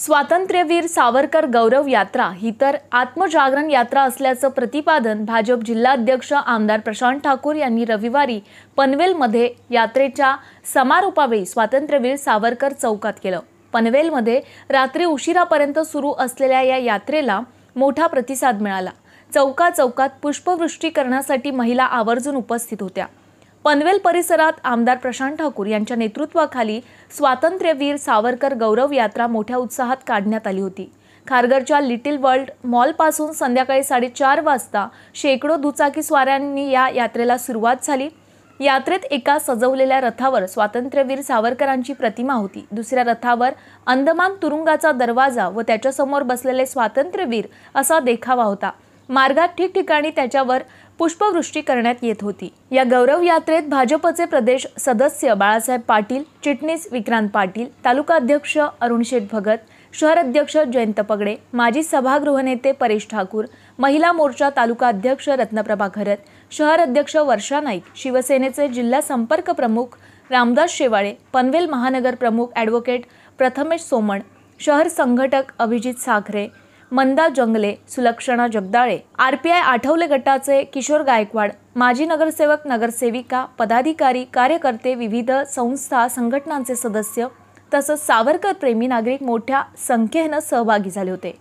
स्वातंत्र्यवीर सावरकर गौरव यात्रा ही तर आत्मजागरण यात्रा असल्याचं प्रतिपादन भाजप जिल्हाध्यक्ष आमदार प्रशांत ठाकूर यांनी रविवारी पनवेलमध्ये यात्रेच्या समारोपावेळी स्वातंत्र्यवीर सावरकर चौकात केलं पनवेलमध्ये रात्री उशिरापर्यंत सुरू असलेल्या या यात्रेला मोठा प्रतिसाद मिळाला चौका चौकात पुष्पवृष्टी करण्यासाठी महिला आवर्जून उपस्थित होत्या पनवेल परिसरात आमदार प्रशांत ठाकूर यांच्या नेतृत्वाखाली स्वातंत्र्यवीर सावरकर गौरव यात्रा मोठ्या उत्साहात काढण्यात आली होती खारगरच्या लिटिल वर्ल्ड मॉलपासून संध्याकाळी साडेचार वाजता शेकडो दुचाकी स्वाऱ्यांनी या यात्रेला सुरुवात झाली यात्रेत एका सजवलेल्या रथावर स्वातंत्र्यवीर सावरकरांची प्रतिमा होती दुसऱ्या रथावर अंदमान तुरुंगाचा दरवाजा व त्याच्यासमोर बसलेले स्वातंत्र्यवीर असा देखावा होता मार्गात ठिकठिकाणी त्याच्यावर पुष्पवृष्टी करण्यात येत होती या गौरव यात्रेत भाजपचे प्रदेश सदस्य बाळासाहेब पाटील चिटणीस विक्रांत पाटील तालुका अध्यक्ष अरुण भगत शहर अध्यक्ष जयंत पगडे माजी सभागृहनेते परेश ठाकूर महिला मोर्चा तालुका अध्यक्ष रत्नप्रभा खरत शहर अध्यक्ष वर्षा नाईक शिवसेनेचे जिल्हा संपर्क प्रमुख रामदास शेवाळे पनवेल महानगर प्रमुख ॲडव्होकेट प्रथमेश सोमण शहर संघटक Abhijit Sakhare Manda Jangle Sulakshana Jagdale R P I Athawale गटाचे किशोर गायकवाड माजी नगरसेवक नगरसेविका पदाधिकारी कार्यकर्ते विविध संस्था संघटनांचे सदस्य तसंच सावरकर प्रेमी नागरिक मोठ्या संख्येनं सहभागी झाले होते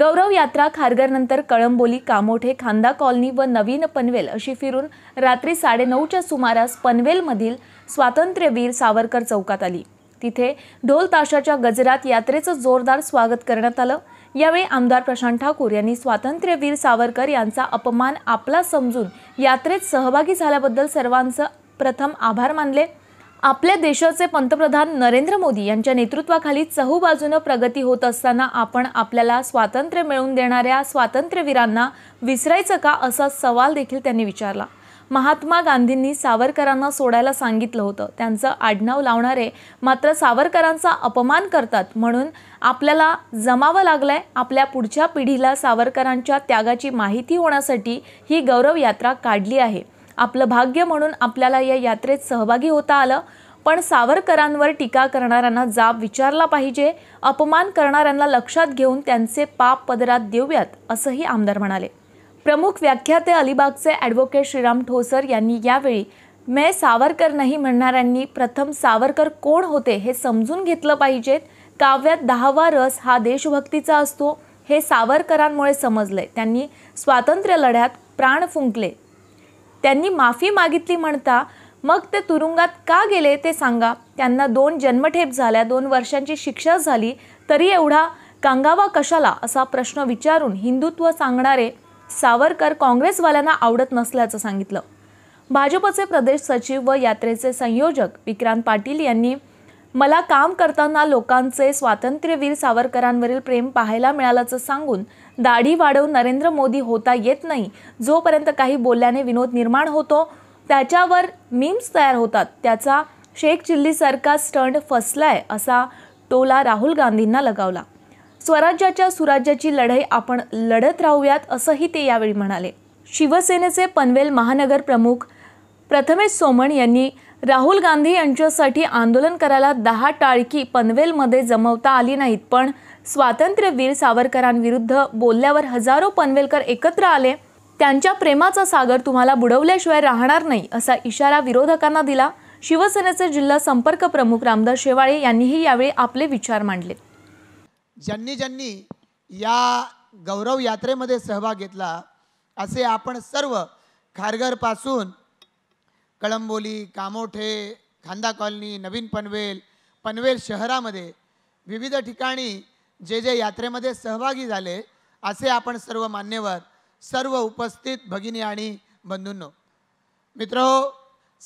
गौरव यात्रा खारघरनंतर कळंबोली कामोठे खांदा कॉलनी व नवीन पनवेल अशी फिरून रात्री साडेनऊच्या सुमारास पनवेलमधील स्वातंत्र्यवीर सावरकर चौकात आली तिथे ढोल ताशाच्या गजरात यात्रेचं जोरदार स्वागत करण्यात आलं यावेळी आमदार प्रशांत ठाकूर यांनी स्वातंत्र्यवीर सावरकर यांचा अपमान आपला समजून यात्रेत सहभागी झाल्याबद्दल सर्वांचं प्रथम आभार मानले आपल्या देशाचे पंतप्रधान नरेंद्र मोदी यांच्या नेतृत्वाखाली चहूबाजूनं प्रगती होत असताना आपण आपल्याला स्वातंत्र्य मिळवून देणाऱ्या स्वातंत्र्यवीरांना विसरायचं का असा सवाल देखील त्यांनी विचारला महात्मा गांधींनी सावरकरांना सोडायला सांगितलं होतं त्यांचं आडनाव लावणारे मात्र सावरकरांचा अपमान करतात म्हणून आपल्याला जमावं लागलं आहे आपल्या पुढच्या पिढीला सावरकरांच्या त्यागाची माहिती होण्यासाठी ही गौरव यात्रा काढली आहे आपलं भाग्य म्हणून आपल्याला या यात्रेत सहभागी होता आलं पण सावरकरांवर टीका करणाऱ्यांना जाब विचारला पाहिजे अपमान करणाऱ्यांना लक्षात घेऊन त्यांचे पाप पदरात देऊयात असंही आमदार म्हणाले प्रमुख व्याख्याते अलिबागचे ॲडव्होकेट श्रीराम ठोसर यांनी यावेळी मे सावरकर नाही म्हणणाऱ्यांनी प्रथम सावरकर कोण होते हे समजून घेतलं पाहिजेत काव्यात दहावा रस हा देशभक्तीचा असतो हे सावरकरांमुळे समजले त्यांनी स्वातंत्र्य लढ्यात प्राण फुंकले त्यांनी माफी मागितली म्हणता मग ते तुरुंगात का गेले ते सांगा त्यांना दोन जन्मठेप झाल्या दोन वर्षांची शिक्षा झाली तरी एवढा कांगावा कशाला असा प्रश्न विचारून हिंदुत्व सांगणारे सावरकर काँग्रेसवाल्यांना आवडत नसल्याचं सांगितलं भाजपचे प्रदेश सचिव व यात्रेचे संयोजक विक्रांत पाटील यांनी मला काम करताना लोकांचे स्वातंत्र्यवीर सावरकरांवरील प्रेम पाहायला मिळाल्याचं सांगून दाढी वाढवून नरेंद्र मोदी होता येत नाही जोपर्यंत काही बोलल्याने विनोद निर्माण होतो त्याच्यावर मीम्स तयार होतात त्याचा शेख चिल्लीसारखा स्टंट फसलाय असा टोला राहुल गांधींना लगावला स्वराज्याच्या सुराज्याची लढाई आपण लढत राहूयात असंही ते यावेळी म्हणाले शिवसेनेचे पनवेल महानगर प्रमुख प्रथमेश सोमण यांनी राहुल गांधी यांच्यासाठी आंदोलन करायला दहा टाळकी पनवेलमध्ये जमवता आली नाहीत पण स्वातंत्र्यवीर सावरकरांविरुद्ध बोलल्यावर हजारो पनवेलकर एकत्र आले त्यांच्या प्रेमाचा सागर तुम्हाला बुडवल्याशिवाय राहणार नाही असा इशारा विरोधकांना दिला शिवसेनेचे जिल्हा संपर्क प्रमुख रामदास शेवाळे यांनीही यावेळी आपले विचार मांडले ज्यांनी ज्यांनी या गौरव यात्रेमध्ये सहभाग घेतला असे आपण सर्व खारघरपासून कळंबोली कामोठे खांदा कॉलनी नवीन पनवेल पनवेल शहरामध्ये विविध ठिकाणी जे जे यात्रेमध्ये सहभागी झाले असे आपण सर्व मान्यवर सर्व उपस्थित भगिनी आणि बंधूंनो मित्र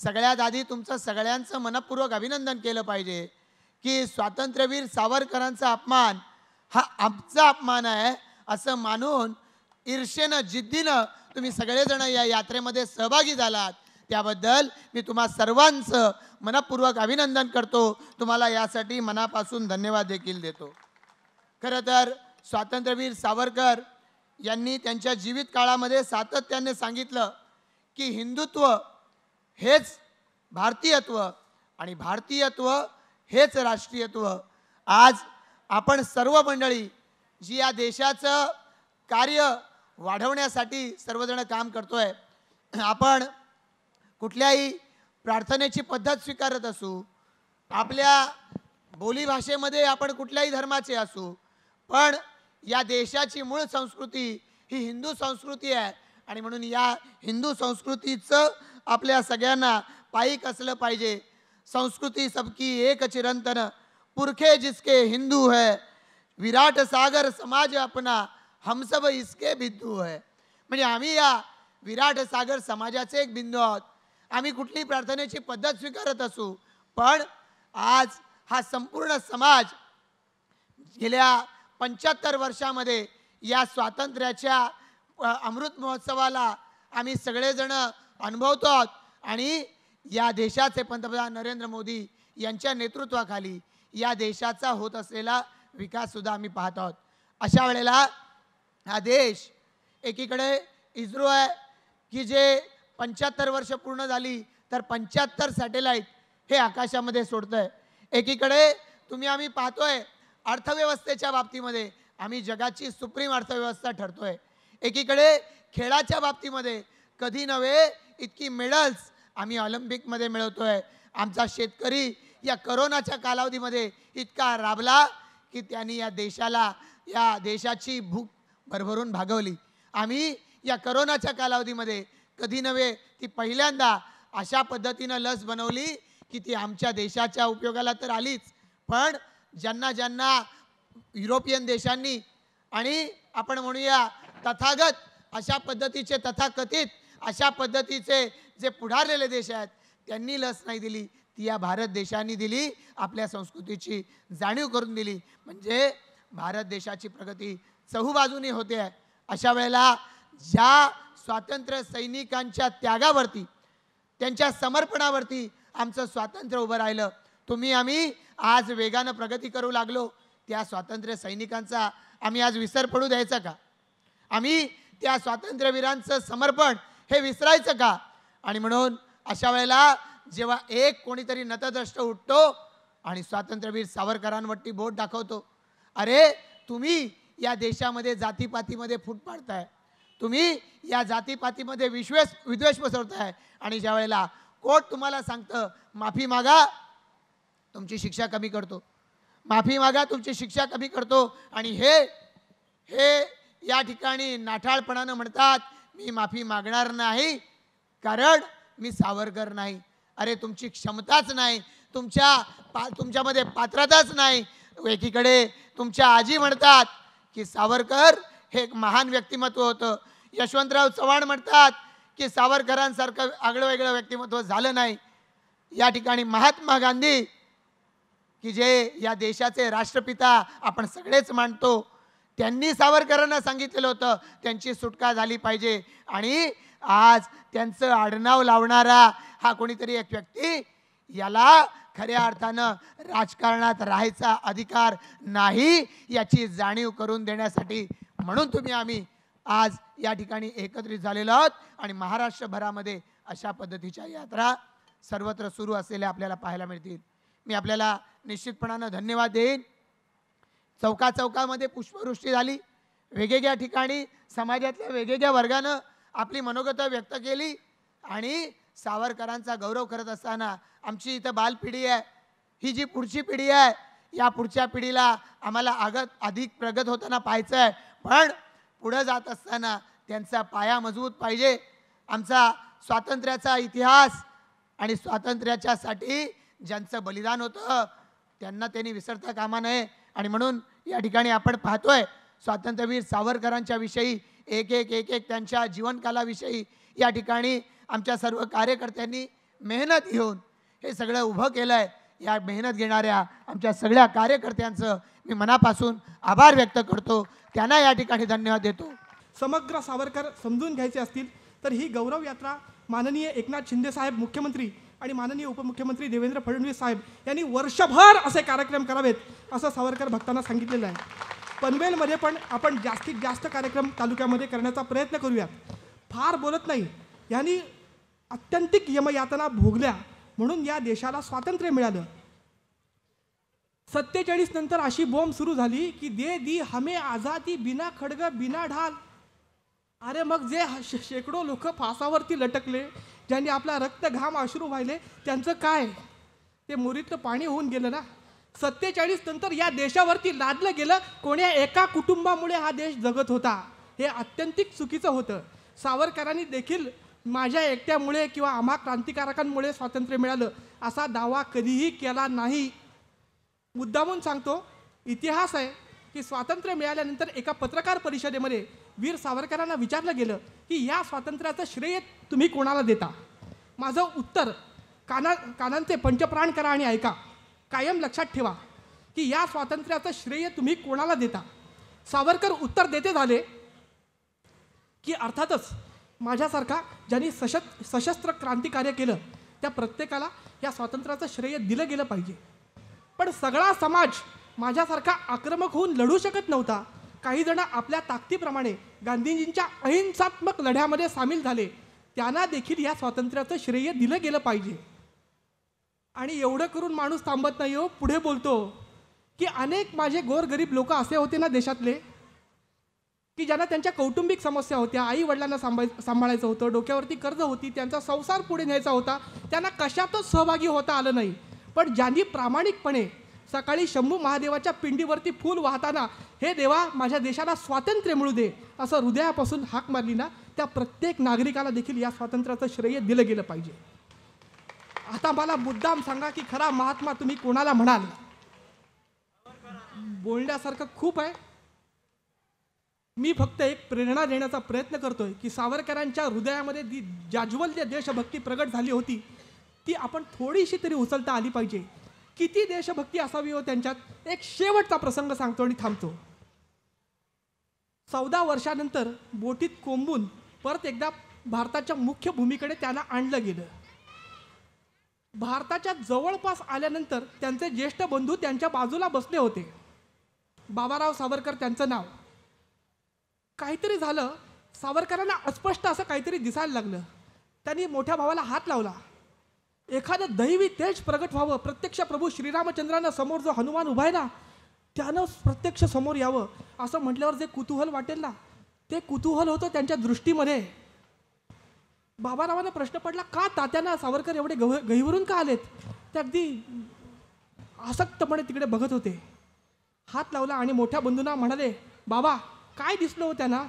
सगळ्यात आधी तुमचं सगळ्यांचं मनपूर्वक अभिनंदन केलं पाहिजे की स्वातंत्र्यवीर सावरकरांचा अपमान हा आमचा अपमान आहे असं मानून ईर्षेनं जिद्दीनं तुम्ही सगळेजण या यात्रेमध्ये सहभागी झालात त्याबद्दल मी तुम्हा सर्वांचं मनपूर्वक अभिनंदन करतो तुम्हाला यासाठी मनापासून धन्यवाद देखील देतो खरं तर स्वातंत्र्यवीर सावरकर यांनी त्यांच्या जीवित काळामध्ये सातत्याने सांगितलं की हिंदुत्व हेच भारतीयत्व आणि भारतीयत्व हेच राष्ट्रीयत्व आज आपण सर्व मंडळी जी या देशाचं कार्य वाढवण्यासाठी सर्वजण काम करतो आहे आपण कुठल्याही प्रार्थनेची पद्धत स्वीकारत असू आपल्या बोलीभाषेमध्ये आपण कुठल्याही धर्माचे असू पण या देशाची मूळ संस्कृती ही हिंदू संस्कृती आहे आणि म्हणून या हिंदू संस्कृतीचं आपल्या सगळ्यांना पायी कसलं पाहिजे संस्कृती सबकी एक चिरंतन पुरखे जिसके हिंदू है विराट सागर समाज अपना हम सब इसके बिंदू है म्हणजे आम्ही या विराट सागर समाजाचे एक बिंदू आहोत आम्ही कुठली प्रार्थनेची पद्धत स्वीकारत असू पण आज हा संपूर्ण समाज गेल्या पंच्याहत्तर वर्षामध्ये या स्वातंत्र्याच्या अमृत महोत्सवाला आम्ही सगळेजण अनुभवतो आहोत आणि या देशाचे पंतप्रधान नरेंद्र मोदी यांच्या नेतृत्वाखाली या देशाचा होत असलेला विकाससुद्धा आम्ही पाहत आहोत अशा वेळेला हा देश एकीकडे इस्रो आहे की जे पंच्याहत्तर वर्ष पूर्ण झाली तर पंच्याहत्तर सॅटेलाईट हे आकाशामध्ये सोडतं आहे एकीकडे तुम्ही आम्ही पाहतोय अर्थव्यवस्थेच्या बाबतीमध्ये आम्ही जगाची सुप्रीम अर्थव्यवस्था ठरतोय एकीकडे खेळाच्या बाबतीमध्ये कधी नव्हे इतकी मेडल्स आम्ही ऑलिम्पिकमध्ये मिळवतोय आमचा शेतकरी या करोनाच्या कालावधीमध्ये इतका राबला की त्यांनी या देशाला या देशाची भूक भरभरून भागवली आम्ही या करोनाच्या कालावधीमध्ये कधी नव्हे ती पहिल्यांदा अशा पद्धतीनं लस बनवली की ती आमच्या देशाच्या उपयोगाला तर आलीच पण ज्यांना ज्यांना युरोपियन देशांनी आणि आपण म्हणूया तथागत अशा पद्धतीचे तथाकथित अशा पद्धतीचे जे पुढारलेले देश आहेत त्यांनी लस नाही दिली ती या भारत देशाने दिली आपल्या संस्कृतीची जाणीव करून दिली म्हणजे भारत देशाची प्रगती चहूबाजूने होते आहे अशा वेळेला ज्या स्वातंत्र्य सैनिकांच्या त्यागावरती त्यांच्या समर्पणावरती आमचं स्वातंत्र्य उभं राहिलं तुम्ही आम्ही आज वेगानं प्रगती करू लागलो त्या स्वातंत्र्य सैनिकांचा आम्ही आज विसर पडू द्यायचा का आम्ही त्या स्वातंत्र्यवीरांचं समर्पण हे विसरायचं का आणि म्हणून अशा वेळेला जेव्हा एक कोणीतरी नतद्रष्ट उठतो आणि स्वातंत्र्यवीर सावरकरांवरती बोट दाखवतो अरे तुम्ही या देशामध्ये जातीपातीमध्ये फूट पाडताय तुम्ही या जातीपातीमध्ये विश्वेस विद्वेष पसरताय आणि ज्या वेळेला कोर्ट तुम्हाला सांगतं माफी मागा तुमची शिक्षा कमी करतो माफी मागा तुमची शिक्षा कमी करतो आणि हे हे या ठिकाणी नाठाळपणानं म्हणतात मी माफी मागणार नाही कारण मी सावरकर नाही अरे तुमची क्षमताच नाही तुमच्या पा तुमच्यामध्ये पात्रताच नाही एकीकडे तुमच्या आजी म्हणतात की सावरकर हे एक महान व्यक्तिमत्व होतं यशवंतराव चव्हाण म्हणतात की सावरकरांसारखं आगळं वेगळं व्यक्तिमत्व झालं नाही या ठिकाणी महात्मा गांधी की जे या देशाचे राष्ट्रपिता आपण सगळेच मानतो त्यांनी सावरकरांना सांगितलेलं होतं त्यांची सुटका झाली पाहिजे आणि आज त्यांचं आडनाव लावणारा हा कोणीतरी एक व्यक्ती याला खऱ्या अर्थानं राजकारणात राहायचा अधिकार नाही याची जाणीव करून देण्यासाठी म्हणून तुम्ही आम्ही आज या ठिकाणी एकत्रित झालेलो आहोत आणि महाराष्ट्रभरामध्ये अशा पद्धतीच्या यात्रा सर्वत्र सुरू असलेल्या आपल्याला पाहायला मिळतील मी आपल्याला निश्चितपणानं धन्यवाद देईन चौका चौकामध्ये पुष्पवृष्टी झाली वेगवेगळ्या ठिकाणी समाजातल्या वेगवेगळ्या वर्गानं आपली मनोगत व्यक्त केली आणि सावरकरांचा गौरव करत असताना आमची इथं बालपिढी आहे ही जी पुढची पिढी आहे या पुढच्या पिढीला आम्हाला आगत अधिक प्रगत होताना पाहायचं आहे पण पुढं जात असताना त्यांचा पाया मजबूत पाहिजे आमचा स्वातंत्र्याचा इतिहास आणि स्वातंत्र्याच्यासाठी ज्यांचं बलिदान होतं त्यांना त्यांनी विसरता कामा नये आणि म्हणून या ठिकाणी आपण पाहतोय स्वातंत्र्यवीर सावरकरांच्या विषयी एक एक एक एक त्यांच्या जीवनकालाविषयी या ठिकाणी आमच्या सर्व कार्यकर्त्यांनी मेहनत घेऊन हे सगळं उभं केलं आहे या मेहनत घेणाऱ्या आमच्या सगळ्या कार्यकर्त्यांचं मी मनापासून आभार व्यक्त करतो त्यांना या ठिकाणी धन्यवाद देतो समग्र सावरकर समजून घ्यायचे असतील तर ही गौरव यात्रा माननीय एकनाथ शिंदे साहेब मुख्यमंत्री आणि माननीय उपमुख्यमंत्री देवेंद्र फडणवीस साहेब यांनी वर्षभर असे कार्यक्रम करावेत असं सावरकर भक्तांना सांगितलेलं आहे पनवेलमध्ये पण आपण जास्तीत जास्त कार्यक्रम तालुक्यामध्ये करण्याचा प्रयत्न करूया फार बोलत नाही यांनी अत्यंतिक यमयातना भोगल्या म्हणून या देशाला स्वातंत्र्य मिळालं सत्तेचाळीस नंतर अशी बोंब सुरू झाली की दे दी हमे आझादी बिना खडग बिना ढाल अरे मग जे शेकडो लोक फासावरती लटकले ज्यांनी आपला रक्त घाम अश्रू व्हायले त्यांचं काय ते मुरीतलं पाणी होऊन गेलं ना सत्तेचाळीस नंतर या देशावरती लादलं गेलं कोण्या एका कुटुंबामुळे हा देश जगत होता हे अत्यंतिक चुकीचं होतं सावरकरांनी देखील माझ्या एकट्यामुळे किंवा आम्हा क्रांतिकारकांमुळे स्वातंत्र्य मिळालं असा दावा कधीही केला नाही मुद्दामून सांगतो इतिहास आहे की स्वातंत्र्य मिळाल्यानंतर एका पत्रकार परिषदेमध्ये वीर सावरकरांना विचारलं गेलं की या स्वातंत्र्याचं श्रेय तुम्ही कोणाला देता माझं उत्तर काना कानांचे पंचप्राण करा आणि ऐका कायम लक्षात ठेवा की या स्वातंत्र्याचं श्रेय तुम्ही कोणाला देता सावरकर उत्तर देते झाले की अर्थातच माझ्यासारखा ज्यांनी सशस्त्र सशस्त्र क्रांतिकार्य केलं त्या प्रत्येकाला या स्वातंत्र्याचं श्रेय दिलं गेलं पाहिजे पण सगळा समाज माझ्यासारखा आक्रमक होऊन लढू शकत नव्हता काही जण आपल्या ताकदीप्रमाणे गांधीजींच्या अहिंसात्मक लढ्यामध्ये सामील झाले त्यांना देखील या स्वातंत्र्याचं श्रेय दिलं गेलं पाहिजे आणि एवढं करून माणूस थांबत नाही हो पुढे बोलतो की अनेक माझे गोरगरीब लोक असे होते ना देशातले की ज्यांना त्यांच्या कौटुंबिक समस्या होत्या आई वडिलांना सांभाळ सांभाळायचं होतं डोक्यावरती कर्ज होती त्यांचा संसार पुढे न्यायचा होता त्यांना कशातच सहभागी होता आलं नाही पण ज्यांनी प्रामाणिकपणे सकाळी शंभू महादेवाच्या पिंडीवरती फूल वाहताना हे देवा माझ्या देशाला स्वातंत्र्य मिळू दे असं हृदयापासून हाक मारली ना त्या प्रत्येक नागरिकाला देखील या स्वातंत्र्याचं श्रेय दिलं गेलं पाहिजे आता मला मुद्दाम सांगा की खरा महात्मा तुम्ही कोणाला म्हणाल बोलण्यासारखं खूप आहे मी फक्त एक प्रेरणा देण्याचा प्रयत्न करतोय की सावरकरांच्या हृदयामध्ये जी जाज्वल जे देशभक्ती प्रगट झाली होती ती आपण थोडीशी तरी उचलता आली पाहिजे किती देशभक्ती असावी हो त्यांच्यात एक शेवटचा प्रसंग सांगतो आणि थांबतो चौदा वर्षानंतर बोटीत कोंबून परत एकदा भारताच्या मुख्य भूमीकडे त्यांना आणलं गेलं भारताच्या जवळपास आल्यानंतर त्यांचे ज्येष्ठ बंधू त्यांच्या बाजूला बसले होते बाबाराव सावरकर त्यांचं नाव काहीतरी झालं सावरकरांना अस्पष्ट असं काहीतरी दिसायला लागलं त्यांनी मोठ्या भावाला हात लावला एखादं दैवी तेज प्रगट व्हावं प्रत्यक्ष प्रभू श्रीरामचंद्रांना समोर जो हनुमान उभा आहे ना त्यानं प्रत्यक्ष समोर यावं असं म्हटल्यावर जे कुतूहल वाटेल ना ते कुतूहल होतं त्यांच्या दृष्टीमध्ये बाबारावांना प्रश्न पडला का तात्यांना सावरकर एवढे गव गहीवरून का आलेत ते अगदी आसक्तपणे तिकडे बघत होते हात लावला आणि मोठ्या बंधूंना म्हणाले बाबा काय दिसलं हो त्यांना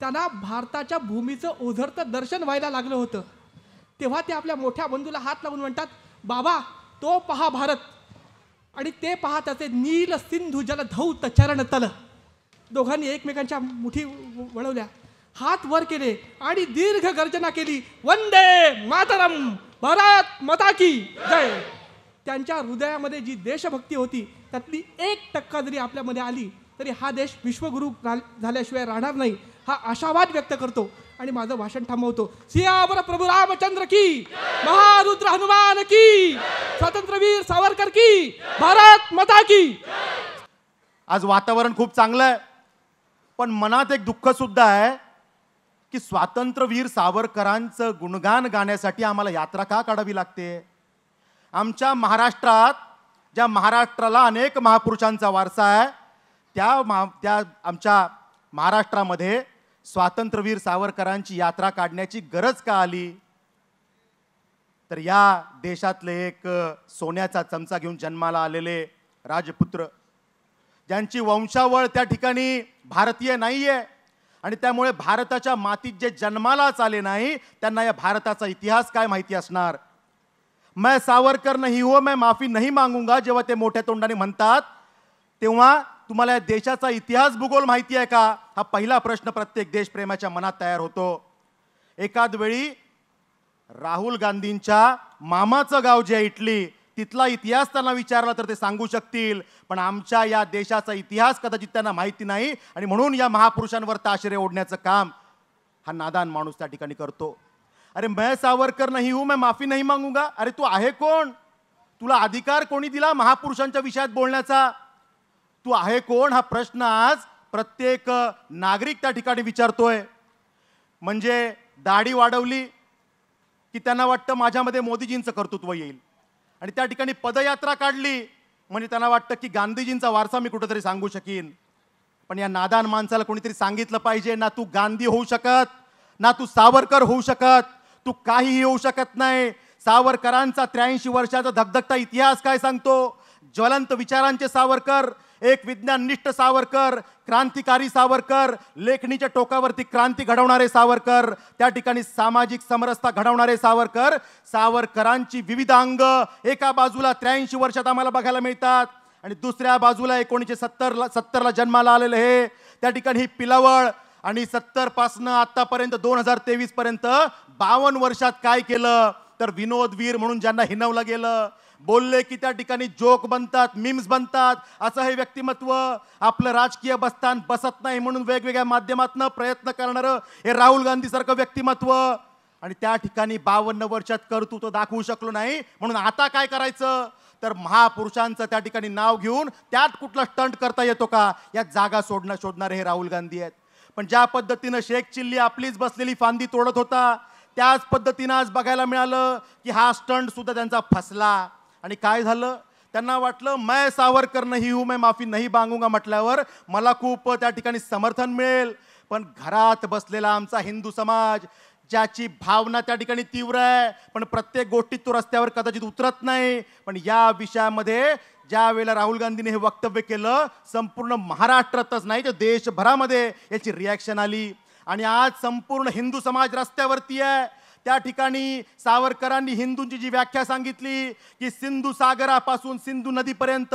त्यांना भारताच्या भूमीचं ओझरतं दर्शन व्हायला लागलं होतं तेव्हा ते आपल्या मोठ्या बंधूला हात लावून म्हणतात बाबा तो पहा भारत आणि ते पहा त्याचे नील सिंधू जल धौत चरण तल दोघांनी एकमेकांच्या मुठी वळवल्या हात वर केले आणि दीर्घ गर्जना केली वंदे मातरम भारत मताकी जय त्यांच्या हृदयामध्ये जी देशभक्ती होती त्यातली एक टक्का जरी आपल्यामध्ये आली तरी हा देश विश्वगुरु झाल्याशिवाय राहणार नाही हा आशावाद व्यक्त करतो आणि माझं भाषण थांबवतो सियावर प्रभू रामचंद्र की महारुद्र हनुमान की स्वातंत्र्यवीर सावरकर की भारत माता की आज वातावरण खूप चांगलं आहे पण मनात एक दुःख सुद्धा आहे की स्वातंत्र्यवीर सावरकरांचं गुणगान गाण्यासाठी आम्हाला यात्रा का काढावी लागते आमच्या महाराष्ट्रात ज्या महाराष्ट्राला अनेक महापुरुषांचा वारसा आहे त्या मा त्या आमच्या महाराष्ट्रामध्ये स्वातंत्र्यवीर सावरकरांची यात्रा काढण्याची गरज का आली तर या देशातले एक सोन्याचा चमचा घेऊन जन्माला आलेले राजपुत्र ज्यांची वंशावळ त्या ठिकाणी भारतीय नाही आहे आणि त्यामुळे भारताच्या मातीत जे जन्मालाच आले नाही त्यांना या भारताचा इतिहास काय माहिती असणार मैं सावरकर नाही हो मैं माफी नाही मागूंगा जेव्हा ते मोठ्या तोंडाने म्हणतात तेव्हा तुम्हाला या देशाचा इतिहास भूगोल माहिती आहे का हा पहिला प्रश्न प्रत्येक देशप्रेमाच्या मनात तयार होतो एकाद वेळी राहुल गांधींच्या मामाचं गाव जे इटली तिथला इतिहास त्यांना विचारला तर ते सांगू शकतील पण आमच्या या देशाचा इतिहास कदाचित त्यांना माहिती नाही आणि म्हणून या महापुरुषांवर ताश्रे ओढण्याचं काम हा नादान माणूस त्या ठिकाणी करतो अरे मैं सावरकर नाही हूं मैं माफी नाही मागूंगा अरे तू आहे कोण तुला अधिकार कोणी दिला महापुरुषांच्या विषयात बोलण्याचा तू आहे कोण हा प्रश्न आज प्रत्येक नागरिक त्या ठिकाणी विचारतोय म्हणजे दाढी वाढवली की त्यांना वाटतं माझ्यामध्ये मोदीजींचं कर्तृत्व येईल आणि त्या ठिकाणी पदयात्रा काढली म्हणजे त्यांना वाटतं की गांधीजींचा वारसा मी कुठंतरी सांगू शकेन पण या नादान माणसाला कोणीतरी सांगितलं पाहिजे ना तू गांधी होऊ शकत ना तू सावरकर होऊ शकत तू काहीही होऊ शकत नाही सावरकरांचा त्र्याऐंशी वर्षाचा धगधगता इतिहास काय सांगतो ज्वलंत विचारांचे सावरकर एक विज्ञाननिष्ठ सावरकर क्रांतिकारी सावरकर लेखणीच्या टोकावरती क्रांती घडवणारे सावरकर त्या ठिकाणी सामाजिक समरसता घडवणारे सावरकर सावरकरांची विविध अंग एका बाजूला त्र्याऐंशी वर्षात आम्हाला बघायला मिळतात आणि दुसऱ्या बाजूला एकोणीसशे सत्तरला सत्तरला जन्माला आलेले हे त्या ठिकाणी ही पिलावळ आणि सत्तरपासनं आत्तापर्यंत दोन हजार तेवीसपर्यंत बावन्न वर्षात काय केलं तर विनोदवीर म्हणून ज्यांना हिनवलं गेलं बोलले की त्या ठिकाणी जोक बनतात मिम्स बनतात असं हे व्यक्तिमत्व आपलं राजकीय बस्तान बसत नाही म्हणून वेगवेगळ्या माध्यमातनं प्रयत्न करणारं हे राहुल गांधीसारखं व्यक्तिमत्व आणि त्या ठिकाणी बावन्न वर्षात कर्तृत्व दाखवू शकलो नाही म्हणून आता काय करायचं तर महापुरुषांचं त्या ठिकाणी नाव घेऊन त्यात कुठला स्टंट करता येतो का या जागा सोडणं शोधणारे हे राहुल गांधी आहेत पण ज्या पद्धतीनं शेख चिल्ली आपलीच बसलेली फांदी तोडत होता त्याच पद्धतीनं आज बघायला मिळालं की हा स्टंट सुद्धा त्यांचा फसला आणि काय झालं त्यांना वाटलं मैं सावरकर नाही हूं मै माफी नाही बांगूंगा म्हटल्यावर मला खूप त्या ठिकाणी समर्थन मिळेल पण घरात बसलेला आमचा हिंदू समाज ज्याची भावना त्या ठिकाणी तीव्र आहे पण प्रत्येक गोष्टीत तो रस्त्यावर कदाचित उतरत नाही पण या विषयामध्ये ज्या वेळेला राहुल गांधीने हे वक्तव्य केलं संपूर्ण महाराष्ट्रातच नाही तर देशभरामध्ये याची रिॲक्शन आली आणि आज संपूर्ण हिंदू समाज रस्त्यावरती आहे त्या ठिकाणी सावरकरांनी हिंदूंची जी व्याख्या सांगितली की सिंधू सागरापासून सिंधू नदीपर्यंत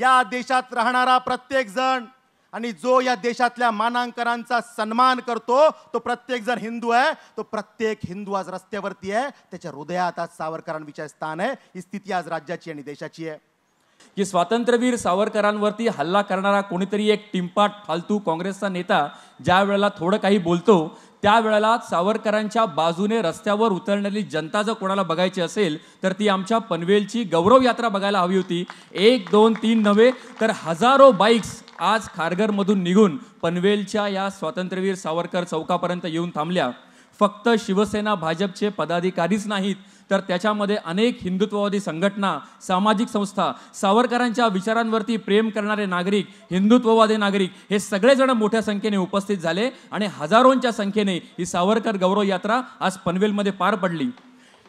या देशात राहणारा प्रत्येकजण आणि जो या देशातल्या मानांकनांचा सन्मान करतो तो प्रत्येक हिंदू आहे तो प्रत्येक हिंदू आज रस्त्यावरती आहे त्याच्या हृदयात आज सावरकरांविषयी स्थान आहे ही स्थिती आज राज्याची आणि देशाची आहे की स्वातंत्र्यवीर सावरकरांवरती हल्ला करणारा कोणीतरी एक टिंपाट फालतू काँग्रेसचा नेता ज्या वेळेला थोडं काही बोलतो त्या वेळेला सावरकरांच्या बाजूने रस्त्यावर उतरणारी जनता जर कोणाला बघायची असेल तर ती आमच्या पनवेलची गौरव यात्रा बघायला हवी होती एक दोन तीन नव्हे तर हजारो बाईक्स आज खारघरमधून निघून पनवेलच्या या स्वातंत्र्यवीर सावरकर चौकापर्यंत येऊन थांबल्या फक्त शिवसेना भाजपचे पदाधिकारीच नाहीत तर त्याच्यामध्ये अनेक हिंदुत्ववादी संघटना सामाजिक संस्था सावरकरांच्या विचारांवरती प्रेम करणारे नागरिक हिंदुत्ववादी नागरिक हे सगळेजण मोठ्या संख्येने उपस्थित झाले आणि हजारोंच्या संख्येने ही सावरकर गौरव यात्रा आज पनवेलमध्ये पार पडली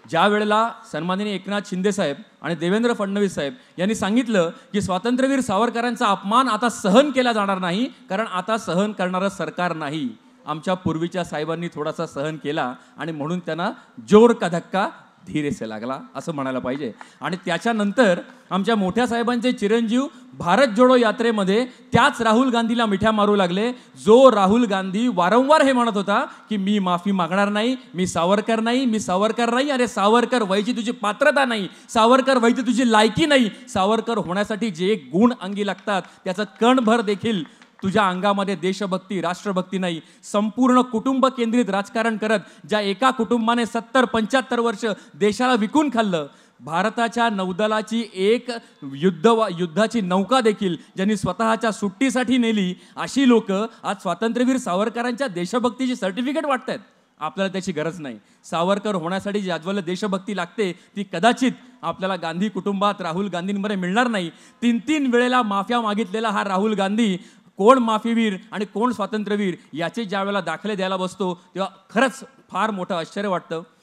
ज्या वेळेला सन्माननीय एकनाथ शिंदेसाहेब आणि देवेंद्र फडणवीस साहेब यांनी सांगितलं की स्वातंत्र्यवीर सावरकरांचा अपमान आता सहन केला जाणार नाही कारण आता सहन करणारं सरकार नाही आमच्या पूर्वीच्या साहेबांनी थोडासा सहन केला आणि म्हणून त्यांना जोर का धक्का धीरेसे लागला असं म्हणायला पाहिजे आणि त्याच्यानंतर आमच्या मोठ्या साहेबांचे चिरंजीव भारत जोडो यात्रेमध्ये त्याच राहुल गांधीला मिठ्या मारू लागले जो राहुल गांधी वारंवार हे म्हणत होता की मी माफी मागणार नाही मी सावरकर नाही मी सावरकर नाही अरे सावरकर व्हायची तुझी पात्रता नाही सावरकर व्हायची तुझी लायकी नाही सावरकर होण्यासाठी जे गुण अंगी लागतात त्याचं कणभर देखील तुझ्या अंगामध्ये देशभक्ती राष्ट्रभक्ती नाही संपूर्ण कुटुंब केंद्रित राजकारण करत ज्या एका कुटुंबाने सत्तर पंच्याहत्तर वर्ष देशाला विकून खाल्लं भारताच्या नौदलाची एक युद्ध युद्धाची नौका देखील ज्यांनी स्वतःच्या सुट्टीसाठी नेली अशी लोक आज स्वातंत्र्यवीर सावरकरांच्या देशभक्तीची सर्टिफिकेट वाटत आहेत आपल्याला त्याची गरज नाही सावरकर होण्यासाठी जी आजवाला देशभक्ती लागते ती कदाचित आपल्याला गांधी कुटुंबात राहुल गांधींमध्ये मिळणार नाही तीन तीन वेळेला माफिया मागितलेला हा राहुल गांधी कोण माफीवीर आणि कोण स्वातंत्र्यवीर याचे ज्या दाखले द्यायला बसतो तेव्हा खरंच फार मोठं आश्चर्य वाटतं